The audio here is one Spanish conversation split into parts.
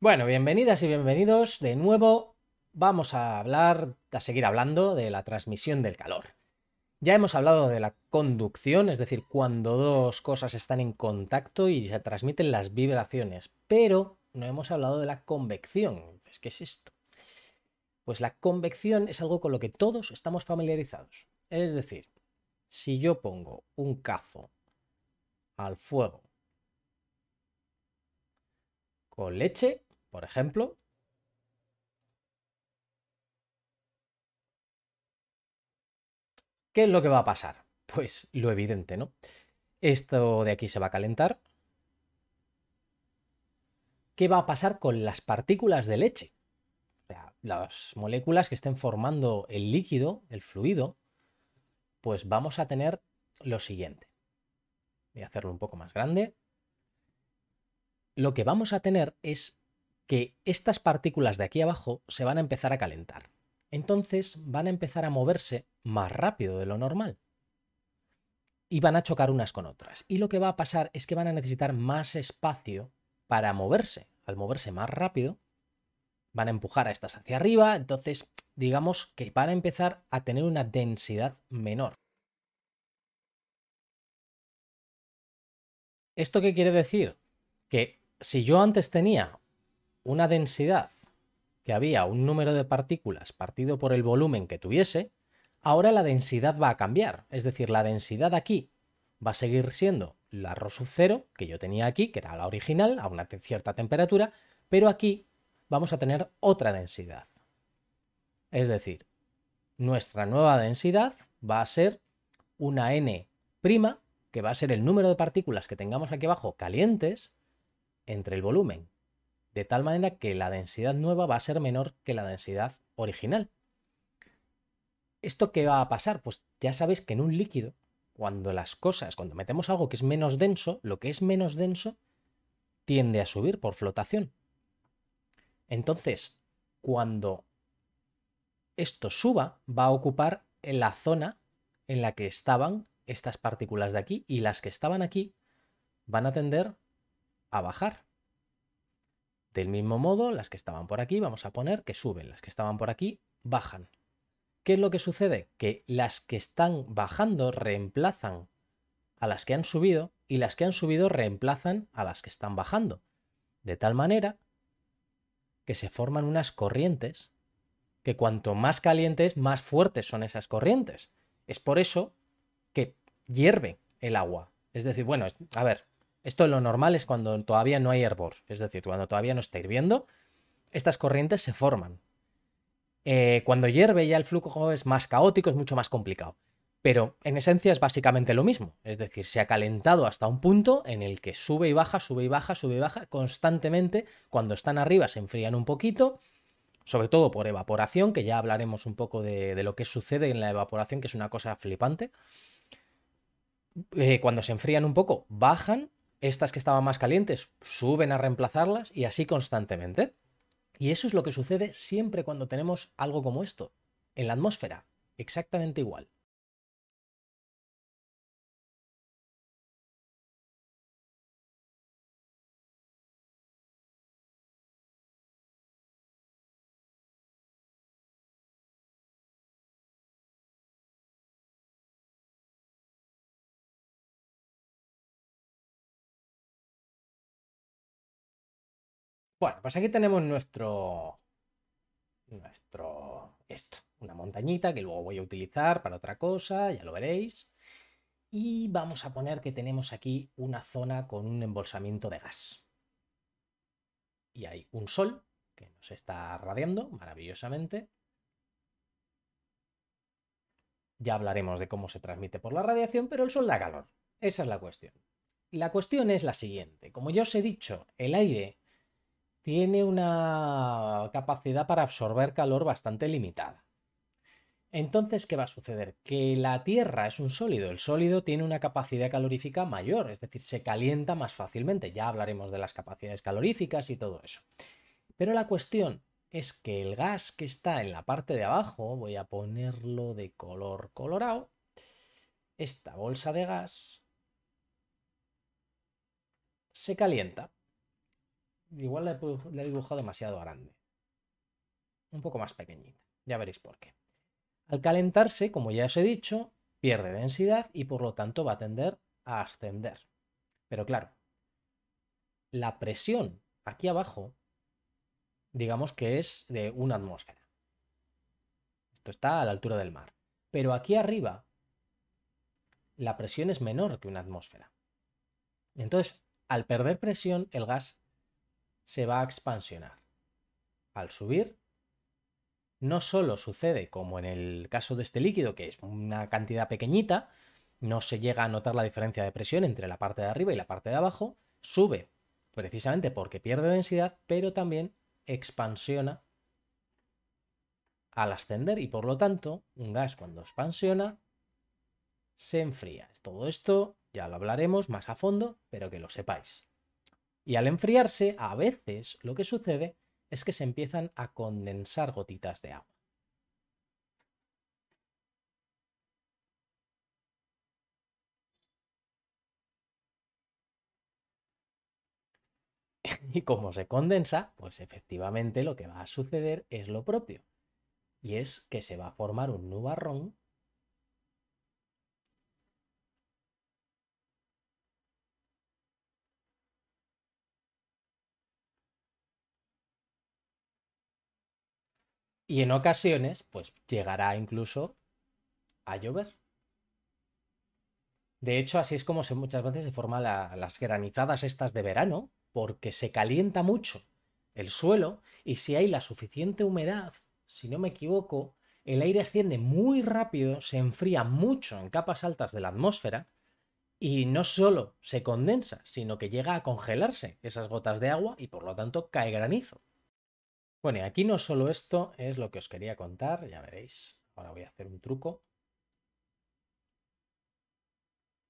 Bueno, bienvenidas y bienvenidos de nuevo. Vamos a hablar, a seguir hablando de la transmisión del calor. Ya hemos hablado de la conducción, es decir, cuando dos cosas están en contacto y se transmiten las vibraciones, pero no hemos hablado de la convección. ¿Qué es esto? Pues la convección es algo con lo que todos estamos familiarizados. Es decir, si yo pongo un cazo al fuego con leche, por ejemplo, ¿qué es lo que va a pasar? Pues lo evidente, ¿no? Esto de aquí se va a calentar. ¿Qué va a pasar con las partículas de leche? O sea, las moléculas que estén formando el líquido, el fluido, pues vamos a tener lo siguiente. Voy a hacerlo un poco más grande. Lo que vamos a tener es que estas partículas de aquí abajo se van a empezar a calentar. Entonces van a empezar a moverse más rápido de lo normal. Y van a chocar unas con otras. Y lo que va a pasar es que van a necesitar más espacio para moverse. Al moverse más rápido, van a empujar a estas hacia arriba, entonces digamos que van a empezar a tener una densidad menor. ¿Esto qué quiere decir? Que si yo antes tenía una densidad que había un número de partículas partido por el volumen que tuviese, ahora la densidad va a cambiar. Es decir, la densidad aquí va a seguir siendo la ρ sub 0 que yo tenía aquí, que era la original, a una cierta temperatura, pero aquí vamos a tener otra densidad. Es decir, nuestra nueva densidad va a ser una n' que va a ser el número de partículas que tengamos aquí abajo calientes entre el volumen, de tal manera que la densidad nueva va a ser menor que la densidad original. ¿Esto qué va a pasar? Pues ya sabéis que en un líquido, cuando las cosas, cuando metemos algo que es menos denso, lo que es menos denso tiende a subir por flotación. Entonces, cuando esto suba, va a ocupar la zona en la que estaban estas partículas de aquí y las que estaban aquí van a tender a bajar. Del mismo modo, las que estaban por aquí, vamos a poner que suben, las que estaban por aquí bajan. ¿Qué es lo que sucede? Que las que están bajando reemplazan a las que han subido y las que han subido reemplazan a las que están bajando. De tal manera que se forman unas corrientes que cuanto más calientes, más fuertes son esas corrientes. Es por eso que hierve el agua. Es decir, bueno, a ver, esto lo normal es cuando todavía no hay hervor, es decir, cuando todavía no está hirviendo, estas corrientes se forman. Eh, cuando hierve ya el flujo es más caótico, es mucho más complicado. Pero en esencia es básicamente lo mismo, es decir, se ha calentado hasta un punto en el que sube y baja, sube y baja, sube y baja constantemente, cuando están arriba se enfrían un poquito, sobre todo por evaporación, que ya hablaremos un poco de, lo que sucede en la evaporación, que es una cosa flipante. Eh, cuando se enfrían un poco, bajan, estas que estaban más calientes suben a reemplazarlas y así constantemente. Y eso es lo que sucede siempre cuando tenemos algo como esto, en la atmósfera, exactamente igual. Bueno, pues aquí tenemos nuestro... Nuestro... Esto, una montañita que luego voy a utilizar para otra cosa, ya lo veréis. Y vamos a poner que tenemos aquí una zona con un embolsamiento de gas. Y hay un sol que nos está radiando maravillosamente. Ya hablaremos de cómo se transmite por la radiación, pero el sol da calor. Esa es la cuestión. La cuestión es la siguiente. Como ya os he dicho, el aire tiene una capacidad para absorber calor bastante limitada. Entonces, ¿qué va a suceder? Que la Tierra es un sólido. El sólido tiene una capacidad calorífica mayor, es decir, se calienta más fácilmente. Ya hablaremos de las capacidades caloríficas y todo eso. Pero la cuestión es que el gas que está en la parte de abajo, voy a ponerlo de color colorado, esta bolsa de gas se calienta. Igual la he, dibujado demasiado grande. Un poco más pequeñita. Ya veréis por qué. Al calentarse, como ya os he dicho, pierde densidad y por lo tanto va a tender a ascender. Pero claro, la presión aquí abajo, digamos que es de una atmósfera. Esto está a la altura del mar. Pero aquí arriba, la presión es menor que una atmósfera. Entonces, al perder presión, el gas se va a expansionar. Al subir, no solo sucede como en el caso de este líquido, que es una cantidad pequeñita, no se llega a notar la diferencia de presión entre la parte de arriba y la parte de abajo, sube precisamente porque pierde densidad, pero también expansiona al ascender y por lo tanto un gas cuando expansiona se enfría. Todo esto ya lo hablaremos más a fondo, pero que lo sepáis. Y al enfriarse, a veces lo que sucede es que se empiezan a condensar gotitas de agua. y como se condensa, pues efectivamente lo que va a suceder es lo propio. Y es que se va a formar un nubarrón Y en ocasiones, pues llegará incluso a llover. De hecho, así es como se, muchas veces se forman las granizadas estas de verano, porque se calienta mucho el suelo y si hay la suficiente humedad, si no me equivoco, el aire asciende muy rápido, se enfría mucho en capas altas de la atmósfera y no solo se condensa, sino que llega a congelarse esas gotas de agua y por lo tanto cae granizo. Bueno, y aquí no solo esto es lo que os quería contar, ya veréis. Ahora voy a hacer un truco.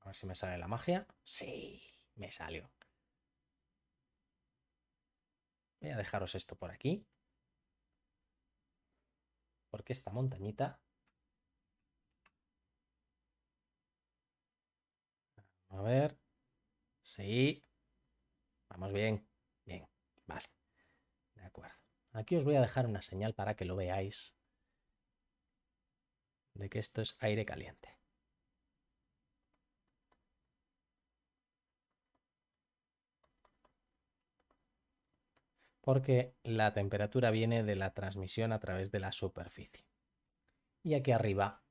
A ver si me sale la magia. Sí, me salió. Voy a dejaros esto por aquí. Porque esta montañita... A ver. Sí. Vamos bien. Bien. Vale. De acuerdo. Aquí os voy a dejar una señal para que lo veáis de que esto es aire caliente. Porque la temperatura viene de la transmisión a través de la superficie. Y aquí arriba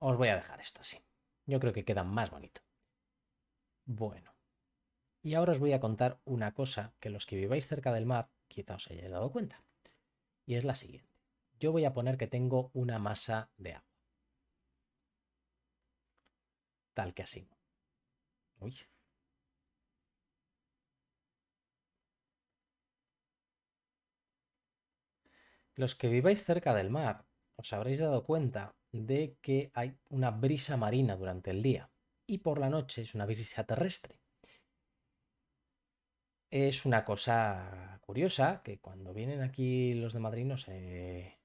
Os voy a dejar esto así. Yo creo que queda más bonito. Bueno. Y ahora os voy a contar una cosa que los que viváis cerca del mar quizá os hayáis dado cuenta. Y es la siguiente. Yo voy a poner que tengo una masa de agua. Tal que así. Uy. Los que viváis cerca del mar os habréis dado cuenta de que hay una brisa marina durante el día y por la noche es una brisa terrestre. Es una cosa curiosa que cuando vienen aquí los de Madrid no se,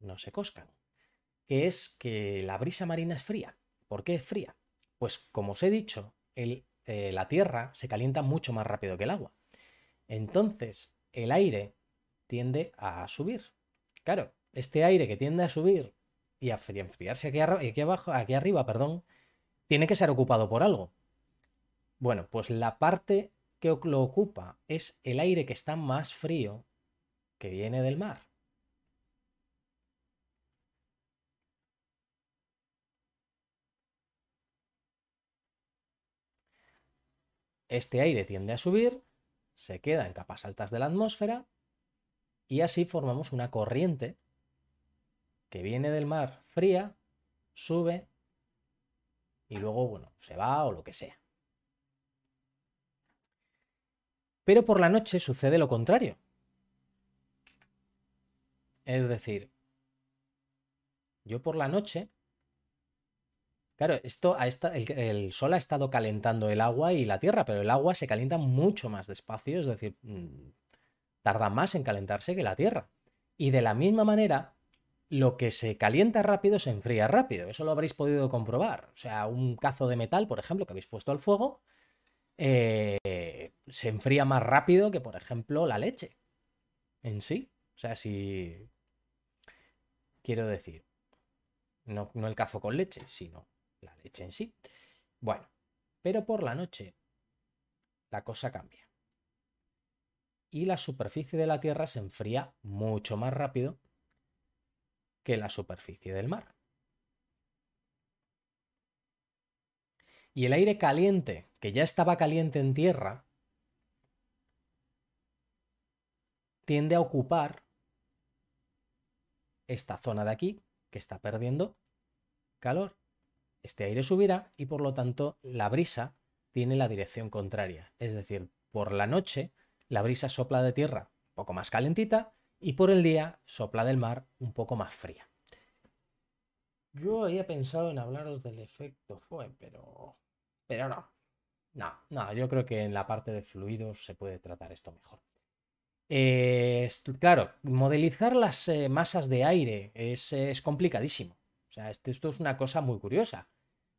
no se coscan, que es que la brisa marina es fría. ¿Por qué es fría? Pues como os he dicho, eh, la Tierra se calienta mucho más rápido que el agua. Entonces, el aire tiende a subir. Claro, este aire que tiende a subir y a enfriarse aquí, aquí, abajo, aquí arriba, perdón, tiene que ser ocupado por algo. Bueno, pues la parte que lo ocupa es el aire que está más frío que viene del mar. Este aire tiende a subir, se queda en capas altas de la atmósfera y así formamos una corriente que viene del mar fría, sube y luego, bueno, se va o lo que sea. Pero por la noche sucede lo contrario. Es decir, yo por la noche. Claro, esto el, sol ha estado calentando el agua y la tierra, pero el agua se calienta mucho más despacio, es decir, mm, tarda más en calentarse que la tierra. Y de la misma manera, lo que se calienta rápido se enfría rápido. Eso lo habréis podido comprobar. O sea, un cazo de metal, por ejemplo, que habéis puesto al fuego, eh, se enfría más rápido que, por ejemplo, la leche en sí. O sea, si... Quiero decir, no, no el cazo con leche, sino la leche en sí. Bueno, pero por la noche la cosa cambia. Y la superficie de la Tierra se enfría mucho más rápido que la superficie del mar. Y el aire caliente, que ya estaba caliente en tierra, tiende a ocupar esta zona de aquí, que está perdiendo calor. Este aire subirá y por lo tanto la brisa tiene la dirección contraria. Es decir, por la noche la brisa sopla de tierra un poco más calentita y por el día sopla del mar un poco más fría. Yo había pensado en hablaros del efecto FOE, pero. Pero no. No, no, yo creo que en la parte de fluidos se puede tratar esto mejor. Eh, claro, modelizar las eh, masas de aire es, complicadísimo. O sea, esto, es una cosa muy curiosa,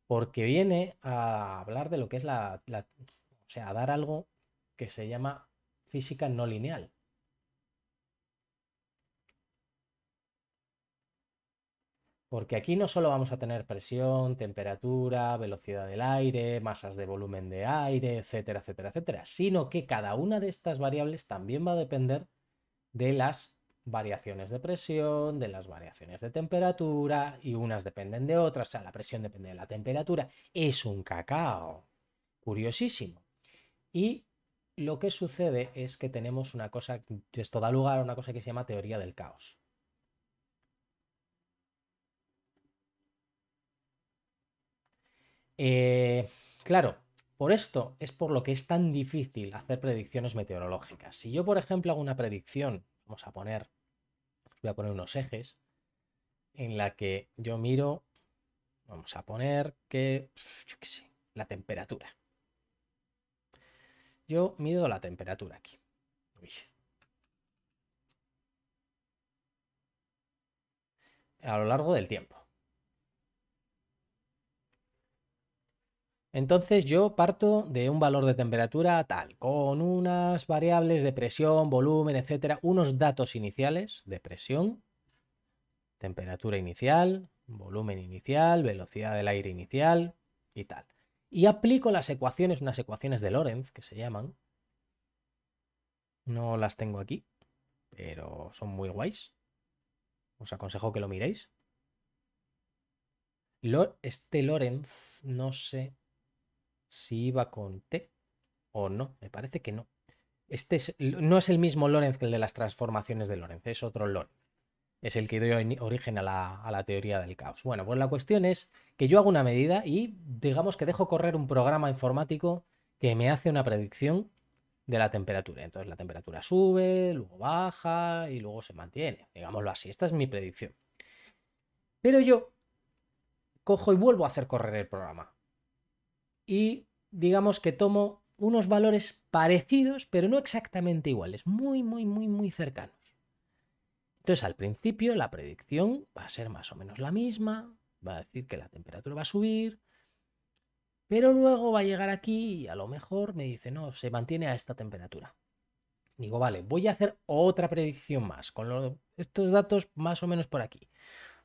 porque viene a hablar de lo que es la, la o sea, a dar algo que se llama física no lineal. Porque aquí no solo vamos a tener presión, temperatura, velocidad del aire, masas de volumen de aire, etcétera, etcétera, etcétera, sino que cada una de estas variables también va a depender de las variaciones de presión, de las variaciones de temperatura, y unas dependen de otras, o sea, la presión depende de la temperatura. Es un cacao. Curiosísimo. Y lo que sucede es que tenemos una cosa, esto da lugar a una cosa que se llama teoría del caos. Eh, claro, por esto es por lo que es tan difícil hacer predicciones meteorológicas. Si yo, por ejemplo, hago una predicción, vamos a poner, voy a poner unos ejes, en la que yo miro, vamos a poner que, yo qué sé, la temperatura. Yo mido la temperatura aquí. A lo largo del tiempo. Entonces yo parto de un valor de temperatura tal, con unas variables de presión, volumen, etcétera, unos datos iniciales de presión, temperatura inicial, volumen inicial, velocidad del aire inicial y tal. Y aplico las ecuaciones, unas ecuaciones de Lorentz que se llaman. No las tengo aquí, pero son muy guays. Os aconsejo que lo miréis. Este Lorentz, no sé si va con T o no. Me parece que no. Este no es el mismo Lorenz que el de las transformaciones de Lorenz, es otro Lorenz. Es el que dio origen a la teoría del caos. Bueno, pues la cuestión es que yo hago una medida y digamos que dejo correr un programa informático que me hace una predicción de la temperatura. Entonces la temperatura sube, luego baja y luego se mantiene. Digámoslo así, esta es mi predicción. Pero yo cojo y vuelvo a hacer correr el programa y digamos que tomo unos valores parecidos, pero no exactamente iguales, muy, muy, muy, muy cercanos. Entonces, al principio, la predicción va a ser más o menos la misma, va a decir que la temperatura va a subir, pero luego va a llegar aquí y a lo mejor me dice, no, se mantiene a esta temperatura. Digo, vale, voy a hacer otra predicción más, con estos datos más o menos por aquí.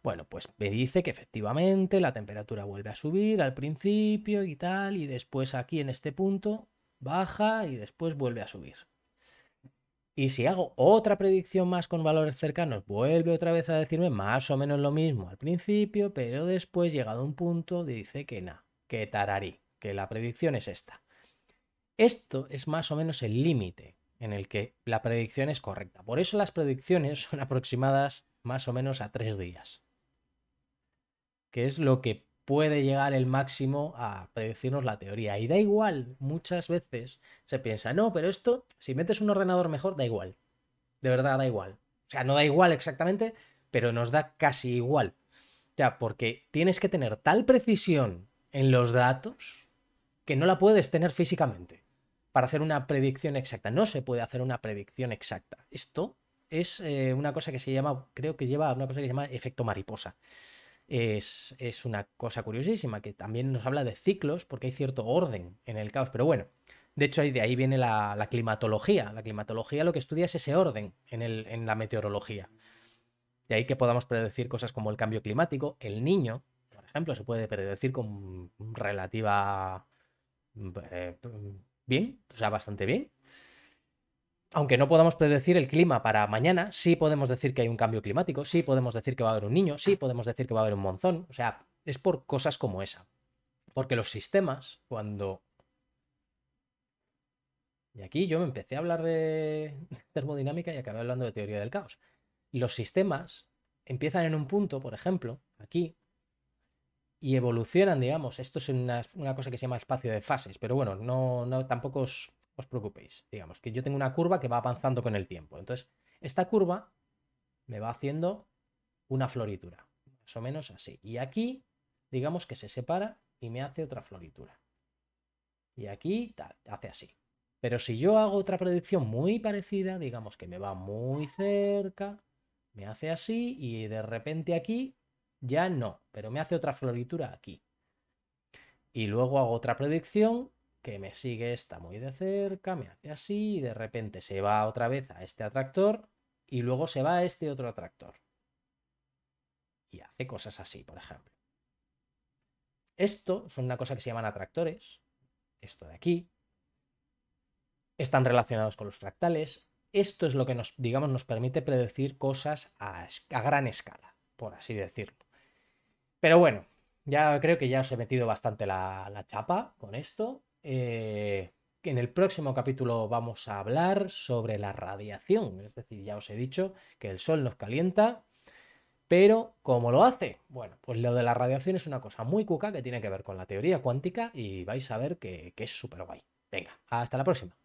Bueno, pues me dice que efectivamente la temperatura vuelve a subir al principio y tal, y después aquí en este punto baja y después vuelve a subir. Y si hago otra predicción más con valores cercanos, vuelve otra vez a decirme más o menos lo mismo al principio, pero después llegado a un punto dice que nada, que tararí, que la predicción es esta. Esto es más o menos el límite en el que la predicción es correcta. Por eso las predicciones son aproximadas más o menos a tres días que es lo que puede llegar el máximo a predecirnos la teoría. Y da igual, muchas veces se piensa, no, pero esto, si metes un ordenador mejor, da igual. De verdad, da igual. O sea, no da igual exactamente, pero nos da casi igual. O sea, porque tienes que tener tal precisión en los datos que no la puedes tener físicamente para hacer una predicción exacta. No se puede hacer una predicción exacta. Esto es eh, una cosa que se llama, creo que lleva una cosa que se llama efecto mariposa es, una cosa curiosísima, que también nos habla de ciclos, porque hay cierto orden en el caos. Pero bueno, de hecho, de ahí viene la, climatología. La climatología lo que estudia es ese orden en, la meteorología. De ahí que podamos predecir cosas como el cambio climático. El niño, por ejemplo, se puede predecir con relativa... Eh, bien, o sea, bastante bien aunque no podamos predecir el clima para mañana, sí podemos decir que hay un cambio climático, sí podemos decir que va a haber un niño, sí podemos decir que va a haber un monzón. O sea, es por cosas como esa. Porque los sistemas, cuando... Y aquí yo me empecé a hablar de termodinámica y acabé hablando de teoría del caos. Los sistemas empiezan en un punto, por ejemplo, aquí, y evolucionan, digamos. Esto es una, cosa que se llama espacio de fases, pero bueno, no, tampoco es os preocupéis. Digamos que yo tengo una curva que va avanzando con el tiempo. Entonces, esta curva me va haciendo una floritura, más o menos así. Y aquí, digamos que se separa y me hace otra floritura. Y aquí hace así. Pero si yo hago otra predicción muy parecida, digamos que me va muy cerca, me hace así y de repente aquí ya no, pero me hace otra floritura aquí. Y luego hago otra predicción que me sigue esta muy de cerca, me hace así y de repente se va otra vez a este atractor y luego se va a este otro atractor. Y hace cosas así, por ejemplo. Esto son una cosa que se llaman atractores. Esto de aquí. Están relacionados con los fractales. Esto es lo que nos, digamos, nos permite predecir cosas a, gran escala, por así decirlo. Pero bueno, ya creo que ya os he metido bastante la, la chapa con esto. Eh, en el próximo capítulo vamos a hablar sobre la radiación. Es decir, ya os he dicho que el Sol nos calienta, pero ¿cómo lo hace? Bueno, pues lo de la radiación es una cosa muy cuca que tiene que ver con la teoría cuántica y vais a ver que, que es súper guay. Venga, hasta la próxima.